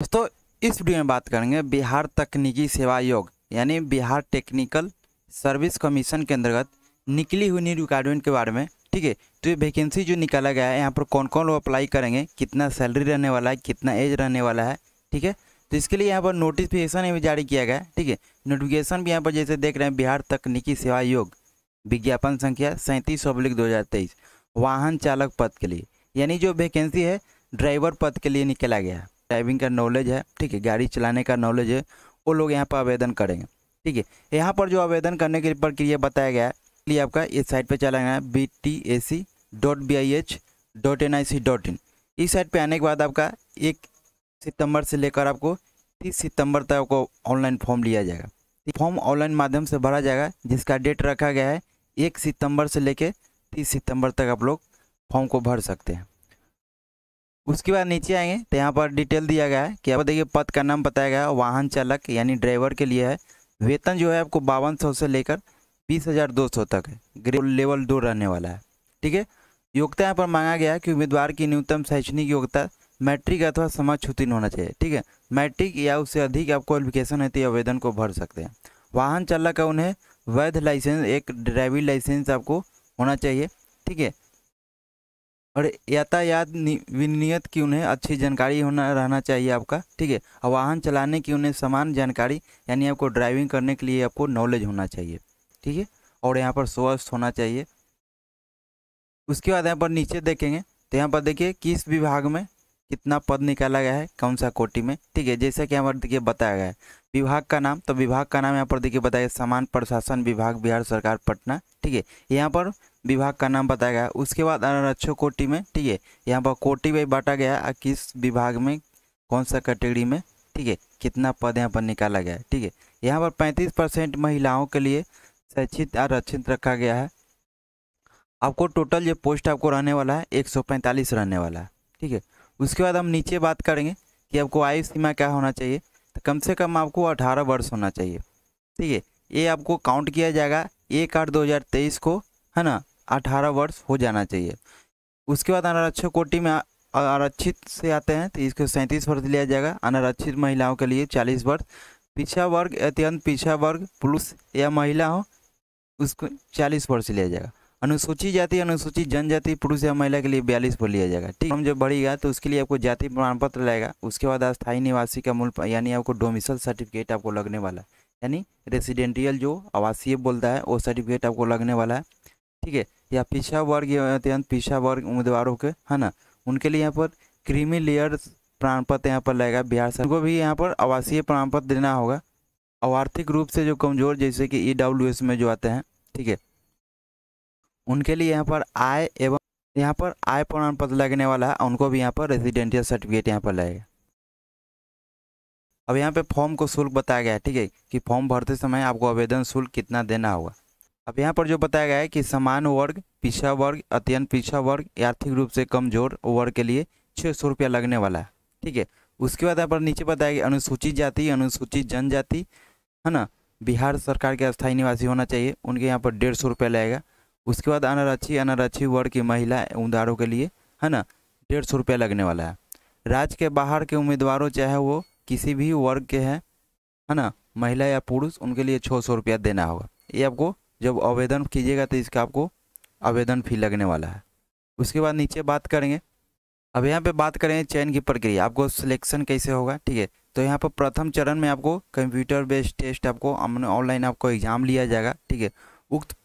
दोस्तों इस वीडियो में बात करेंगे बिहार तकनीकी सेवा आयोग यानी बिहार टेक्निकल सर्विस कमीशन के अंतर्गत निकली हुई रिक्वायरमेंट के बारे में ठीक है तो ये वैकेंसी जो निकाला गया है यहाँ पर कौन कौन लोग अप्लाई करेंगे कितना सैलरी रहने वाला है कितना एज रहने वाला है ठीक है तो इसके लिए यहाँ पर नोटिफिकेशन भी जारी किया गया है ठीक है नोटिफिकेशन भी यहाँ पर जैसे देख रहे हैं बिहार तकनीकी सेवा आयोग विज्ञापन संख्या सैंतीस पब्लिक दो वाहन चालक पद के लिए यानी जो वैकेंसी है ड्राइवर पद के लिए निकाला गया है ड्राइविंग का नॉलेज है ठीक है गाड़ी चलाने का नॉलेज है वो लोग यहाँ पर आवेदन करेंगे ठीक है यहाँ पर जो आवेदन करने की प्रक्रिया बताया गया है लिए आपका इस साइट पर चला गया है B T A C dot B I H dot N I C dot in इस साइट पर आने के बाद आपका एक सितंबर से लेकर आपको तीस सितंबर तक आपको ऑनलाइन फॉर्म लिया जाएगा फॉर्म ऑनलाइन माध्यम से भरा जाएगा जिसका डेट रखा गया है एक सितंबर से लेकर तीस सितंबर तक आप लोग फॉर्म को भर सकते हैं उसके बाद नीचे आएंगे तो यहाँ पर डिटेल दिया गया है कि आप देखिए पद का नाम बताया गया है वाहन चालक यानी ड्राइवर के लिए है वेतन जो है आपको बावन सौ से लेकर बीस हज़ार दो सौ तक है ग्रेड लेवल दो रहने वाला है ठीक है योग्यता यहाँ पर मांगा गया है कि उम्मीदवार की न्यूनतम शैक्षणिक योग्यता मैट्रिक अथवा समाज छुतीन होना चाहिए ठीक है मैट्रिक या उससे अधिक आप क्वालिफिकेशन है तो आवेदन को भर सकते हैं वाहन चालक का उन्हें वैध लाइसेंस एक ड्राइविंग लाइसेंस आपको होना चाहिए ठीक है और यातायात विनियत की उन्हें अच्छी जानकारी होना रहना चाहिए आपका ठीक है और वाहन चलाने की उन्हें समान जानकारी यानी आपको ड्राइविंग करने के लिए आपको नॉलेज होना चाहिए ठीक है और यहाँ पर स्वस्थ होना चाहिए उसके बाद यहाँ पर नीचे देखेंगे तो यहाँ पर देखिए किस विभाग में कितना पद निकाला गया है कौन सा कोटि में ठीक है जैसे कि यहाँ पर देखिए बताया गया है विभाग का नाम तो विभाग का नाम यहाँ पर देखिए बताया समान प्रशासन विभाग बिहार सरकार पटना ठीक है यहाँ पर विभाग का नाम बताया गया उसके बाद अनारक्षक कोटि में ठीक है यहाँ पर कोटि में बांटा गया है किस विभाग में कौन सा कैटेगरी में ठीक है कितना पद यहाँ पर निकाला गया है ठीक है यहाँ पर पैंतीस परसेंट महिलाओं के लिए शैक्षित आरक्षित रखा गया है आपको टोटल ये पोस्ट आपको रहने वाला है एक सौ पैंतालीस रहने वाला है ठीक है उसके बाद हम नीचे बात करेंगे कि आपको आयु सीमा क्या होना चाहिए तो कम से कम आपको अठारह वर्ष होना चाहिए ठीक है ये आपको काउंट किया जाएगा एक आठ दो हज़ार तेईस को है ना अठारह वर्ष हो जाना चाहिए उसके बाद अनारक्षक कोटि में आरक्षित से आते हैं तो इसको सैंतीस वर्ष लिया जाएगा अनारक्षित महिलाओं के लिए चालीस वर्ष पीछा वर्ग अत्यंत पीछा वर्ग पुरुष या महिला हो उसको चालीस वर्ष लिया जाएगा अनुसूचित जाति अनुसूचित जनजाति पुरुष या महिला के लिए बयालीस वर्ष लिया जाएगा ठीक हम जब बढ़ेगा तो उसके लिए आपको जाति प्रमाण पत्र लगेगा उसके बाद अस्थायी निवासी का मूल यानी आपको डोमिसल सर्टिफिकेट आपको लगने वाला है यानी रेसिडेंटियल जो आवासीय बोलता है वो सर्टिफिकेट आपको लगने वाला है ठीक है या पिछड़ा वर्ग अत्यंत पिछड़ा वर्ग उम्मीदवारों के है ना उनके लिए यहाँ पर क्रीमी लेयर प्रमाण पत्र यहाँ पर लगेगा बिहार सरकार को भी यहाँ पर आवासीय प्रमाण पत्र देना होगा और आर्थिक रूप से जो कमज़ोर जैसे कि ई e में जो आते हैं ठीक है उनके लिए यहाँ पर आय एवं यहाँ पर आय प्रमाण पत्र लगने वाला है उनको भी यहाँ पर रेजिडेंशियल सर्टिफिकेट यहाँ पर लगेगा अब यहाँ पे फॉर्म को शुल्क बताया गया है ठीक है कि फॉर्म भरते समय आपको आवेदन शुल्क कितना देना होगा अब यहाँ पर जो बताया गया है कि समान वर्ग पिछड़ा वर्ग अत्यंत पिछड़ा वर्ग आर्थिक रूप से कमजोर वर्ग के लिए छः सौ रुपया लगने वाला है ठीक है उसके बाद यहाँ पर नीचे बताया गया अनुसूचित जाति अनुसूचित जनजाति है ना बिहार सरकार के स्थायी निवासी होना चाहिए उनके यहाँ पर डेढ़ सौ रुपया लगेगा उसके बाद अनारक्षी अनारक्षी वर्ग की महिला उम्मीदवारों के लिए है ना डेढ़ सौ रुपया लगने वाला है राज्य के बाहर के उम्मीदवारों चाहे वो किसी भी वर्ग के हैं है ना महिला या पुरुष उनके लिए छः सौ रुपया देना होगा ये आपको जब आवेदन कीजिएगा तो इसका आपको आवेदन फी लगने वाला है उसके बाद नीचे बात करेंगे अब यहाँ पे बात करेंगे चयन की प्रक्रिया आपको सिलेक्शन कैसे होगा ठीक है तो यहाँ पर प्रथम चरण में आपको कंप्यूटर बेस्ड टेस्ट आपको ऑनलाइन आपको एग्ज़ाम लिया जाएगा ठीक है उक्त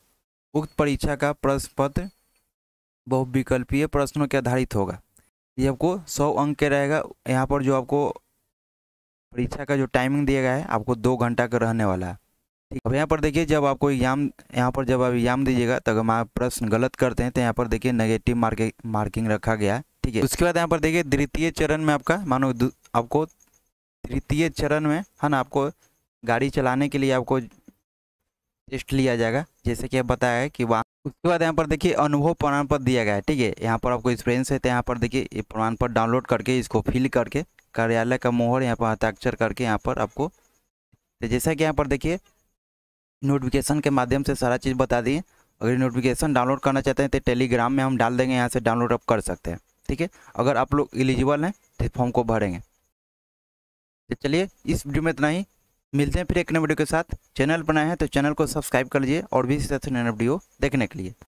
उक्त परीक्षा का प्रश्न पत्र बहुविकल्पीय प्रश्नों के आधारित होगा ये आपको सौ अंक के रहेगा यहाँ पर जो आपको परीक्षा का जो टाइमिंग दिया गया है आपको दो घंटा का रहने वाला है ठीक अब यहाँ पर देखिए जब आपको एग्जाम यहाँ पर जब आप एग्जाम दीजिएगा तब हम आप प्रश्न गलत करते हैं तो यहाँ पर देखिए नेगेटिव मार्किंग मार्किंग रखा गया है ठीक है उसके बाद यहाँ पर देखिए द्वितीय चरण में आपका मानो आपको तृतीय चरण में है ना आपको गाड़ी चलाने के लिए आपको टेस्ट लिया जाएगा जैसे कि आप बताया है कि वहाँ उसके बाद यहाँ पर देखिए अनुभव प्रमाण पत्र दिया गया है ठीक है यहाँ पर आपको एक्सपीरियंस है तो यहाँ पर देखिए ये प्रमाण पत्र डाउनलोड करके इसको फिल करके कार्यालय का मोहर यहाँ पर हस्ताक्षर करके यहाँ पर आपको तो जैसा कि यहाँ पर देखिए नोटिफिकेशन के माध्यम से सारा चीज़ बता दिए अगर नोटिफिकेशन डाउनलोड करना चाहते हैं तो टेलीग्राम में हम डाल देंगे यहाँ से डाउनलोड आप कर सकते हैं ठीक है अगर आप लोग एलिजिबल हैं तो फॉर्म को भरेंगे तो चलिए इस वीडियो में इतना ही मिलते हैं फिर एक नए वीडियो के साथ चैनल बनाए हैं तो चैनल को सब्सक्राइब कर लीजिए और भी इस तरह से नए वीडियो देखने के लिए